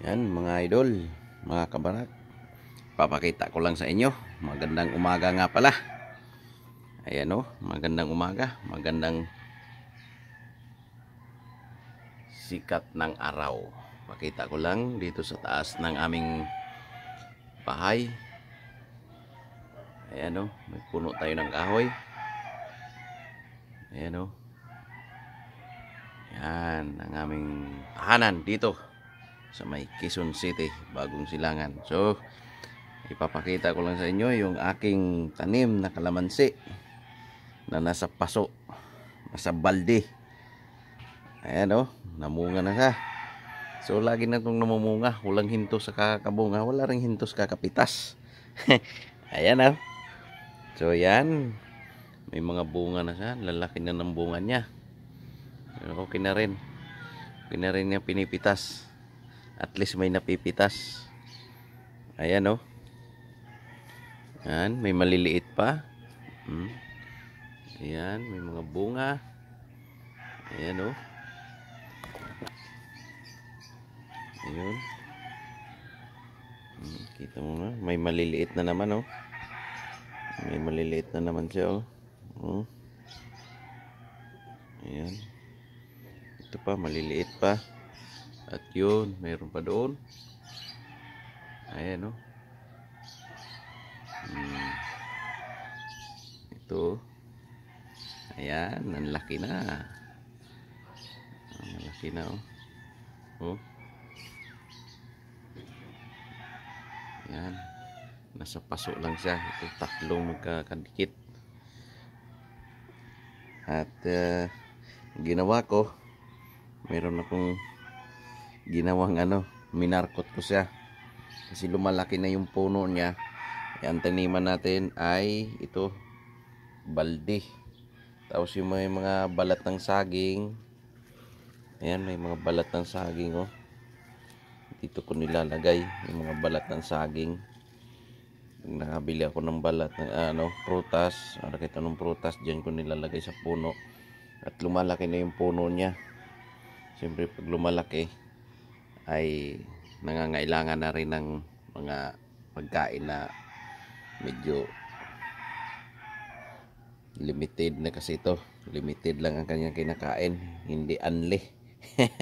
Yan mga idol, mga kabarak. Papakita ko lang sa inyo. Magandang umaga nga pala. Ayan o, oh, magandang umaga. Magandang sikat ng araw. Pakita ko lang dito sa taas ng aming bahay. Ayan o, oh, may puno tayo ng kahoy. Ayan o. Oh. Yan, ang aming tahanan dito sa may Quezon City, bagong silangan. So, ipapakita ko lang sa inyo yung aking tanim na kalamansi na nasa paso, nasa balde. Ayan o, oh, namunga na siya. So, lagi na itong namumunga. Walang hinto sa kakabunga, wala rin hinto sa kakapitas. Ayan o. Oh. So, yan. May mga bunga na siya. Lalaki na ng bunga niya. Okay na rin. Okay na rin niya pinipitas at least may napipitas ayan o oh. ayan may maliliit pa hmm. ayan may mga bunga ayan o oh. ayun hmm. kita mo na may maliliit na naman o oh. may maliliit na naman siya o oh. Hmm. ayan ito pa maliliit pa at yun, mayroon pa doon. Ayan, oh. Hmm. Ito. Ayan, ang laki na. Ang laki na, oh. Oh. Ayan. Nasa paso lang siya. Ito tatlong magkakadikit. At uh, ginawa ko, meron akong ginawang ano, minarkot ko siya. Kasi lumalaki na yung puno niya. Ang taniman natin ay ito, balde. Tapos yung may mga balat ng saging. Ayun, may mga balat ng saging oh. Dito ko nilalagay yung mga balat ng saging. Nakabili ako ng balat ng ah, ano, prutas. Ano kahit anong prutas, diyan ko nilalagay sa puno. At lumalaki na yung puno niya. Siyempre pag lumalaki, ay nangangailangan na rin ng mga pagkain na medyo limited na kasi ito limited lang ang kanyang kinakain hindi unli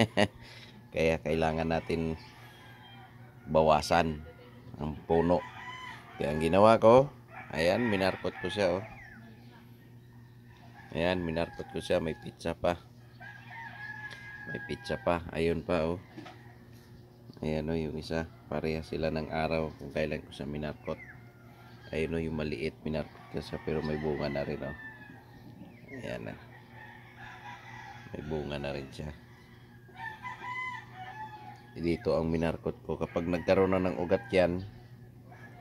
kaya kailangan natin bawasan ang puno kaya ang ginawa ko ayan minarkot ko siya oh. ayan minarkot ko siya may pizza pa may pizza pa ayun pa oh Ayan o yung isa. Pareha sila ng araw kung kailan ko siya minarkot. Ayan o yung maliit. Minarkot ko siya pero may bunga na rin o. Oh. Ayan na. Ah. May bunga na rin siya. Dito ang minarkot ko. Kapag nagkaroon na ng ugat yan,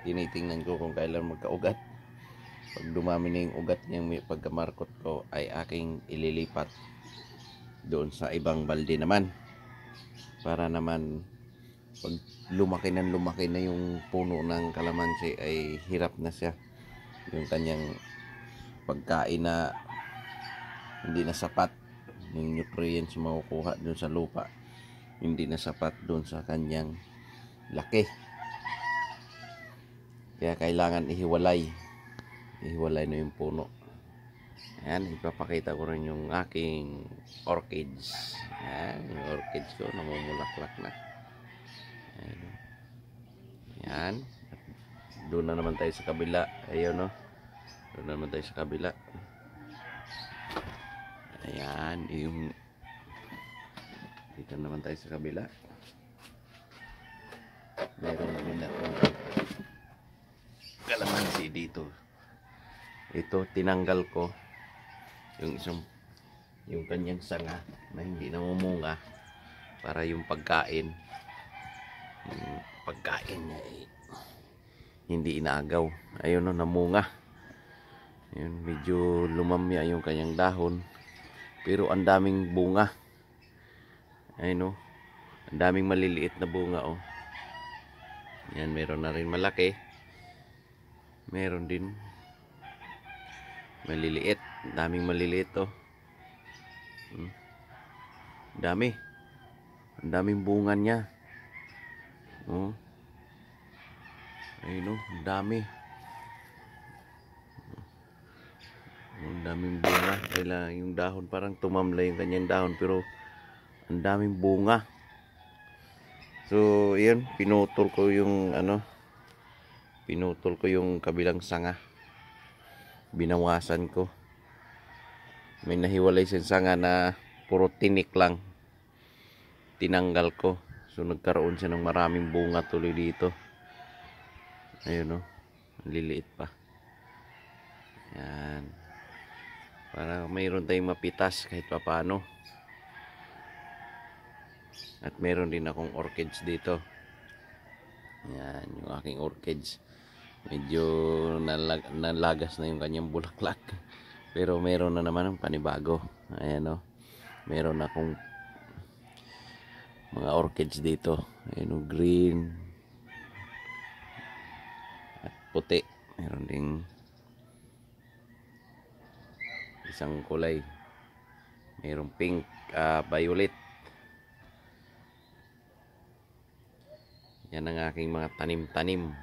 tinitingnan ko kung kailan magkaugat. Pag dumami na yung ugat niyang pagkamarkot ko ay aking ililipat doon sa ibang balde naman para naman pag lumaki na lumaki na yung puno ng kalamansi ay hirap na siya yung kanyang pagkain na hindi na sapat yung nutrients makukuha dun sa lupa hindi na sapat dun sa kanyang laki kaya kailangan ihiwalay ihiwalay na yung puno Ayan, ipapakita ko rin yung aking orchids. Ayan, yung orchids ko, namumulaklak na. Ayan. Ayan. Doon na naman tayo sa kabila. Ayun no. Doon na naman tayo sa kabila. Ayan. Yung... Dito naman tayo sa kabila. Meron din ako. Kalamansi dito. Ito, tinanggal ko yung isang yung kanyang sanga na hindi namumunga para yung pagkain pagkain niya eh, hindi inagaw ayun no namunga yun medyo lumamya yung kanyang dahon pero ang daming bunga ayun no ang daming maliliit na bunga oh yan meron na rin malaki meron din maliliit daming maliliit oh hmm. dami ang daming bunga niya Oh. Ayun oh, ang dami. Oh, ang daming bunga. Kailangan ah, yung dahon parang tumamlay yung kanyang dahon pero ang daming bunga. So, yun, pinutol ko yung ano, pinutol ko yung kabilang sanga. Binawasan ko. May nahiwalay sa sanga na puro tinik lang. Tinanggal ko. So nagkaroon siya ng maraming bunga tuloy dito. Ayun oh. Liliit pa. Yan. Para mayroon tayong mapitas kahit papano. At meron din akong orchids dito. Yan, yung aking orchids. Medyo nalag nalagas na yung kanyang bulaklak. Pero meron na naman ang panibago. Ayan o. Oh. Meron akong mga orchids dito ayun oh, green at puti meron ding isang kulay mayroong pink uh, violet yan ang aking mga tanim-tanim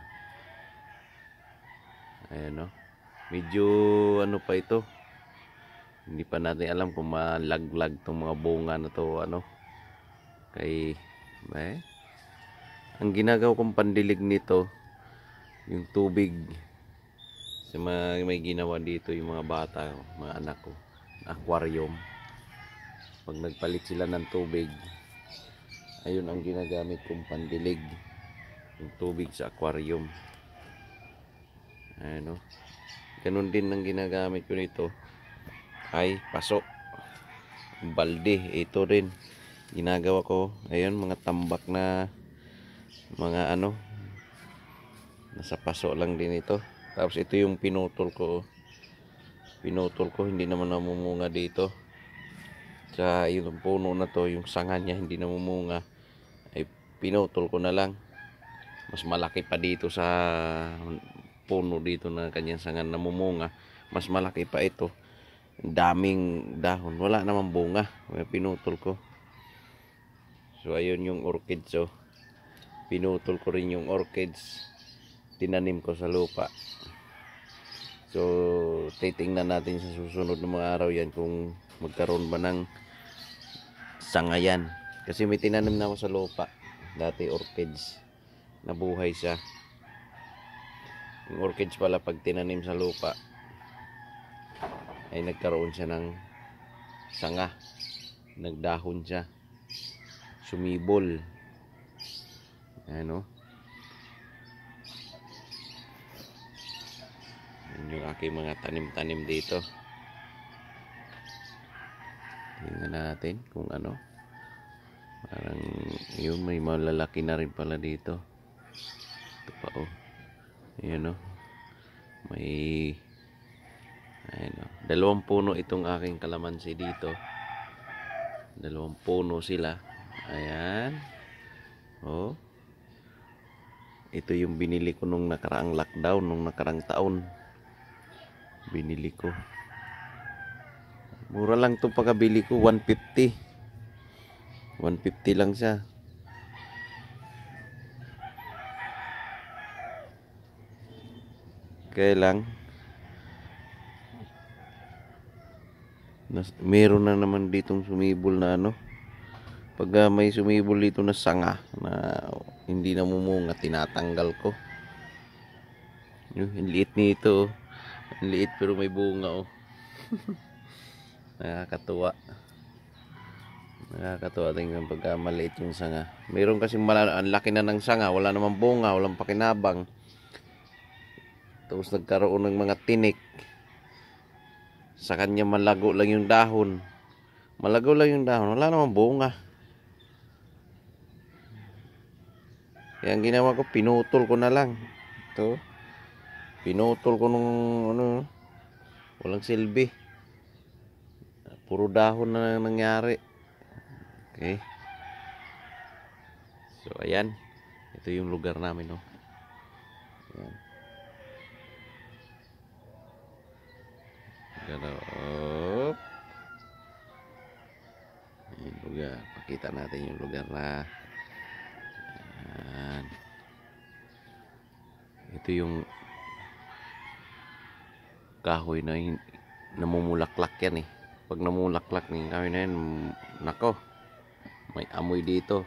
ayun no oh. medyo ano pa ito hindi pa natin alam kung malaglag tong mga bunga na to ano Kay, eh, ang ginagawa kong pandilig nito, yung tubig sa mga may ginawa dito yung mga bata, mga anak ko, aquarium. Pag nagpalit sila ng tubig, ayun ang ginagamit kong pandilig, yung tubig sa aquarium. Ano? Ganun din ang ginagamit ko nito ay paso. Balde, ito rin ginagawa ko ayun mga tambak na mga ano nasa paso lang din ito tapos ito yung pinutol ko pinutol ko hindi naman namumunga dito sa yung puno na to yung sanga niya hindi namumunga ay pinutol ko na lang mas malaki pa dito sa puno dito na kanyang sanga namumunga mas malaki pa ito daming dahon wala namang bunga pinutol ko So ayun yung orchids so. Oh. Pinutol ko rin yung orchids. Tinanim ko sa lupa. So titingnan natin sa susunod na mga araw yan kung magkaroon ba ng sangayan. Kasi may tinanim na ako sa lupa. Dati orchids. Nabuhay siya. Yung orchids pala pag tinanim sa lupa ay nagkaroon siya ng sanga nagdahon siya sumibol ano o oh. yung aking mga tanim-tanim dito tingnan natin kung ano parang yun may malalaki na rin pala dito ito pa oh ayan o oh. may ayan o oh. dalawang puno itong aking kalamansi dito dalawang puno sila Ayan. Oh. Ito yung binili ko nung nakaraang lockdown, nung nakaraang taon. Binili ko. Mura lang 'tong pagkabili ko, 150. 150 lang siya. Okay lang meron na naman ditong sumibol na ano pag uh, may sumibol dito na sanga na hindi namumunga tinatanggal ko yung liit nito oh. ang liit pero may bunga oh nakakatuwa nakakatuwa tingnan pag pagka ah, maliit yung sanga mayroon kasi mala, ang laki na ng sanga wala namang bunga walang pakinabang tapos nagkaroon ng mga tinik sa kanya malago lang yung dahon malago lang yung dahon wala namang bunga Kaya ang ginawa ko, pinutol ko na lang. Ito. Pinutol ko nung ano, walang silbi. Puro dahon na nangyari. Okay. So, ayan. Ito yung lugar namin, no. Oh. Ayan. Ganun. Oh. Yung lugar. Pakita natin yung lugar na yan. Ito yung kahoy na yung namumulaklak yan eh. Pag namumulaklak ng kahoy na yan, nako, may amoy dito.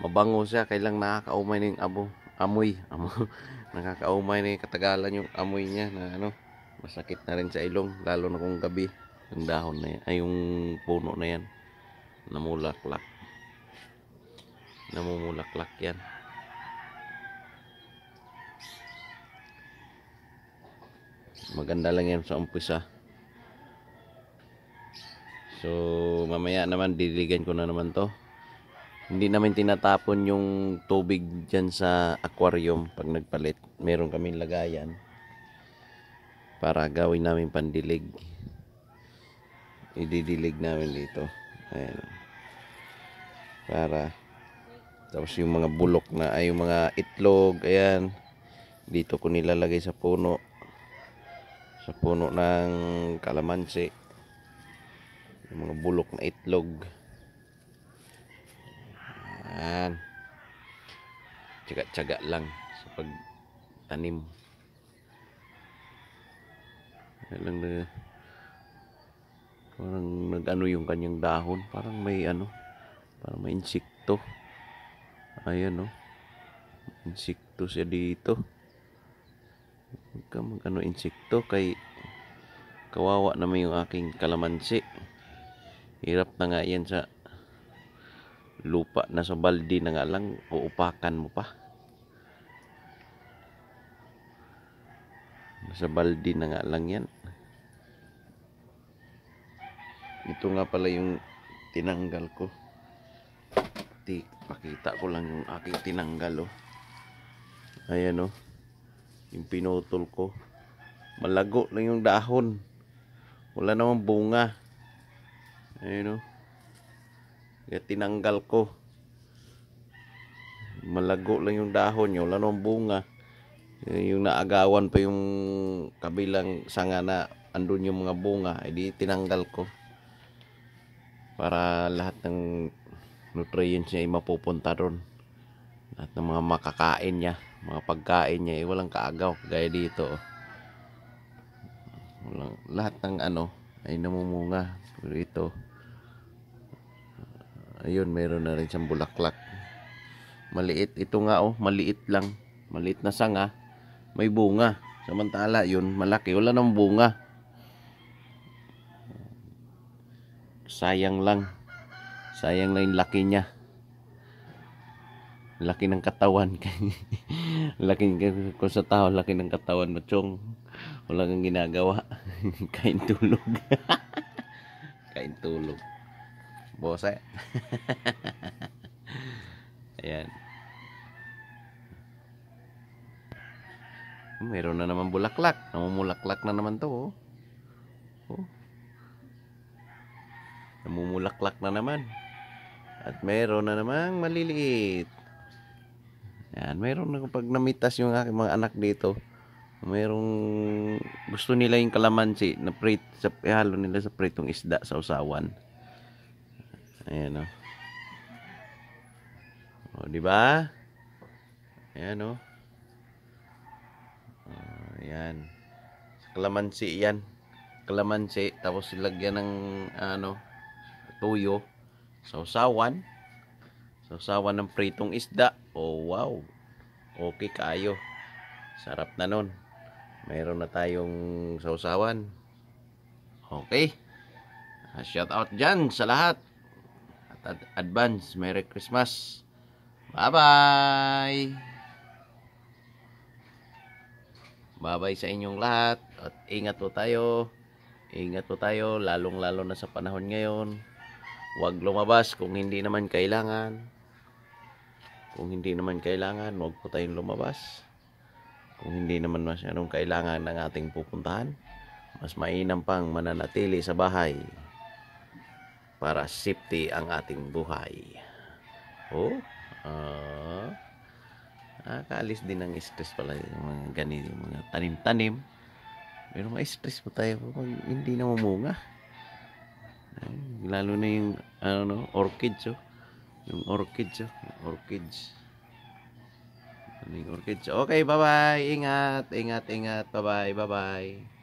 Mabango siya, kailang nakakaumay na yung abo. Amoy, amoy. nakakaumay na yung katagalan yung amoy niya na ano, masakit na rin sa ilong, lalo na kung gabi. Yung dahon na yan, ay yung puno na yan, namulaklak namumulaklak yan maganda lang yan sa umpisa so mamaya naman didiligan ko na naman to hindi namin tinatapon yung tubig dyan sa aquarium pag nagpalit meron kaming lagayan para gawin namin pandilig ididilig namin dito ayan para tapos yung mga bulok na ay yung mga itlog ayan dito ko nilalagay sa puno sa puno ng kalamansi yung mga bulok na itlog yan tsaga-tsaga lang sa pagtanim yan lang na parang nag-ano yung kanyang dahon parang may ano parang may insekto ayan o oh. no? insekto siya dito huwag ka mag ano insekto kay kawawa naman yung aking kalamansi hirap na nga yan sa lupa na sa baldi na nga lang uupakan mo pa sa baldi na nga lang yan ito nga pala yung tinanggal ko Di, pakita ko lang yung aking tinanggal oh. ayan oh yung pinutol ko malago na yung dahon wala namang bunga ayun o oh. kaya tinanggal ko malago lang yung dahon niya wala namang bunga eh, yung naagawan pa yung kabilang sanga na andun yung mga bunga eh, di tinanggal ko para lahat ng nutrients niya ay mapupunta doon at ng mga makakain niya mga pagkain niya ay eh, walang kaagaw gaya dito oh walang, lahat ng ano ay namumunga pero ito ayun meron na rin siyang bulaklak maliit ito nga oh maliit lang maliit na sanga may bunga samantala yun malaki wala nang bunga sayang lang sayang lang yung laki niya laki ng katawan laki kung sa tao laki ng katawan mo wala kang ginagawa kain tulog kain tulog bose ayan meron na naman bulaklak namumulaklak na naman to oh. oh. namumulaklak na naman at meron na namang maliliit yan, meron na pag namitas yung aking mga anak dito. Merong gusto nila yung kalamansi na prate, sa, ihalo nila sa pritong isda sa usawan. Ayan o. Oh. oh. di ba? Ayan o. Oh. Oh, ayan. Kalamansi yan. Kalamansi. Tapos ilagyan ng ano, tuyo. Sausawan. Sausawan ng pritong isda. Oh wow. Okay kayo. Sarap na nun. Mayroon na tayong sausawan. Okay. Ah, shout out dyan sa lahat. At advance, Merry Christmas. Bye-bye. Bye-bye sa inyong lahat. At ingat po tayo. Ingat po tayo, lalong-lalo na sa panahon ngayon. Huwag lumabas kung hindi naman kailangan. Kung hindi naman kailangan, huwag po tayong lumabas. Kung hindi naman masyadong kailangan ng ating pupuntahan, mas mainam pang mananatili sa bahay para safety ang ating buhay. Oh, uh, nakakaalis din ng stress pala yung mga ganito, yung mga tanim-tanim. Pero ma-stress po tayo pag hindi namumunga. Lalo na yung ano, orchids oh. Yung orchid oh. Yung orchids. Ano yung orchids. Okay, bye-bye. Ingat, ingat, ingat. Bye-bye, bye-bye.